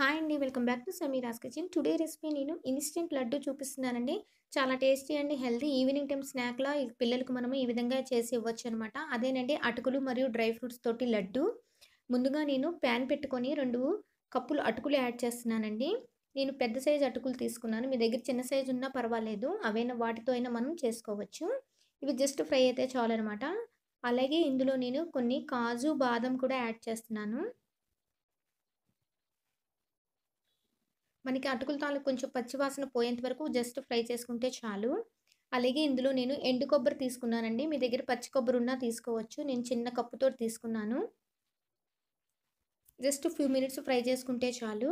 hi అండి welcome back to Sameera's kitchen today recipe నేను instant laddu చూపిస్తున్నానండి చాలా tasty and healthy evening time ఈ పిల్లలకు మనము ఈ విధంగా చేసి ఇవ్వచ్చు అనమాట అదేనండి అటుకులు మరియు డ్రై ఫ్రూట్స్ తోటి లడ్డు ముందుగా నేను ప్యాన్ పెట్టుకొని రెండు కప్పులు అటుకులు యాడ్ చేస్తున్నానండి నేను పెద్ద సైజు అటుకులు తీసుకున్నాను మీ దగ్గర చిన్న సైజు ఉన్నా పర్వాలేదు అవైనా వాటితో అయినా మనం చేసుకోవచ్చు ఇవి జస్ట్ ఫ్రై అయితే అనమాట అలాగే ఇందులో నేను కొన్ని కాజు బాదం కూడా యాడ్ చేస్తున్నాను మనకి అటుకుల తాలూకు కొంచెం పచ్చివాసన పోయేంత వరకు జస్ట్ ఫ్రై చేసుకుంటే చాలు అలాగే ఇందులో నేను ఎండు కొబ్బరి తీసుకున్నానండి మీ దగ్గర పచ్చి కొబ్బరి ఉన్నా తీసుకోవచ్చు నేను చిన్న కప్పుతో తీసుకున్నాను జస్ట్ ఫ్యూ మినిట్స్ ఫ్రై చేసుకుంటే చాలు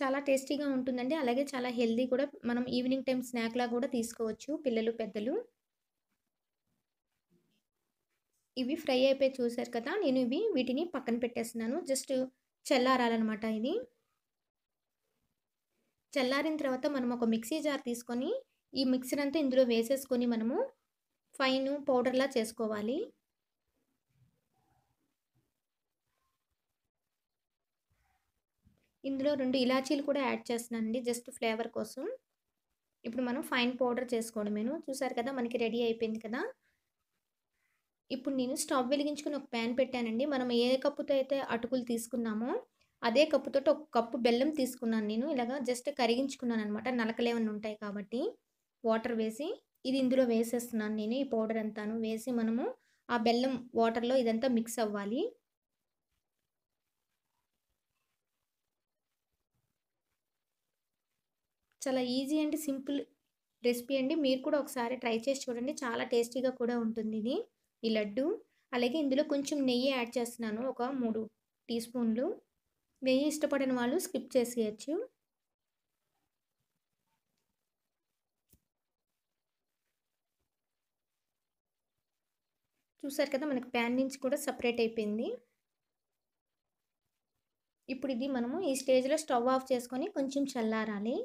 చాలా టేస్టీగా ఉంటుందండి అలాగే చాలా హెల్దీ కూడా మనం ఈవినింగ్ టైం స్నాక్లా కూడా తీసుకోవచ్చు పిల్లలు పెద్దలు ఇవి ఫ్రై అయిపోయి చూసారు కదా నేను ఇవి వీటిని పక్కన పెట్టేస్తున్నాను జస్ట్ చల్లారాలన్నమాట ఇది చల్లారిన తర్వాత మనం ఒక మిక్సీ జార్ తీసుకొని ఈ మిక్సర్ అంతా ఇందులో వేసేసుకొని మనము ఫైన్ పౌడర్లా చేసుకోవాలి ఇందులో రెండు ఇలాచీలు కూడా యాడ్ చేస్తున్నానండి జస్ట్ ఫ్లేవర్ కోసం ఇప్పుడు మనం ఫైన్ పౌడర్ చేసుకోవడం నేను చూసారు కదా మనకి రెడీ అయిపోయింది కదా ఇప్పుడు నేను స్టవ్ వెలిగించుకుని ఒక ప్యాన్ పెట్టానండి మనం ఏ కప్పుతో అయితే అటుకులు తీసుకున్నామో అదే కప్పుతో ఒక కప్పు బెల్లం తీసుకున్నాను నేను ఇలాగా జస్ట్ కరిగించుకున్నాను అనమాట నలకలేవన్నీ ఉంటాయి కాబట్టి వాటర్ వేసి ఇది ఇందులో వేసేస్తున్నాను నేను ఈ పౌడర్ అంతాను వేసి మనము ఆ బెల్లం వాటర్లో ఇదంతా మిక్స్ అవ్వాలి చాలా ఈజీ అండ్ సింపుల్ రెసిపీ అండి మీరు కూడా ఒకసారి ట్రై చేసి చూడండి చాలా టేస్టీగా కూడా ఉంటుంది ఇది ఈ లడ్డు అలాగే ఇందులో కొంచెం నెయ్యి యాడ్ చేస్తున్నాను ఒక మూడు టీ స్పూన్లు వెయ్యి ఇష్టపడిన వాళ్ళు స్కిప్ చేసేయచ్చు చూసారు కదా మనకి ప్యాన్ నుంచి కూడా సపరేట్ అయిపోయింది ఇప్పుడు ఇది మనము ఈ స్టేజ్లో స్టవ్ ఆఫ్ చేసుకొని కొంచెం చల్లారాలి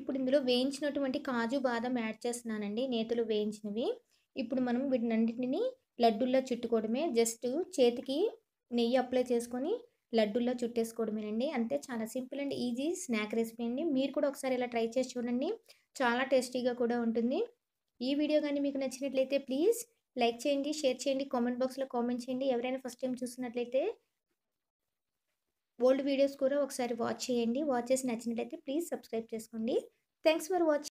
ఇప్పుడు ఇందులో వేయించినటువంటి కాజు బాదం యాడ్ చేస్తున్నానండి నేతులు వేయించినవి ఇప్పుడు మనం వీటినన్నింటినీ లడ్డూల్లో చుట్టుకోవడమే జస్ట్ చేతికి నెయ్యి అప్లై చేసుకొని లడ్డూల్లో చుట్టేసుకోవడమేనండి అంతే చాలా simple and easy snack recipe అండి మీరు కూడా ఒకసారి ఇలా ట్రై చేసి చూడండి చాలా టేస్టీగా కూడా ఉంటుంది ఈ వీడియో కానీ మీకు నచ్చినట్లయితే ప్లీజ్ లైక్ చేయండి షేర్ చేయండి కామెంట్ బాక్స్లో కామెంట్ చేయండి ఎవరైనా ఫస్ట్ టైం చూసినట్లయితే ఓల్డ్ వీడియోస్ కూడా ఒకసారి వాచ్ చేయండి వాచ్ చేసి నచ్చినట్లయితే ప్లీజ్ సబ్స్క్రైబ్ చేసుకోండి థ్యాంక్స్ ఫర్ వాచింగ్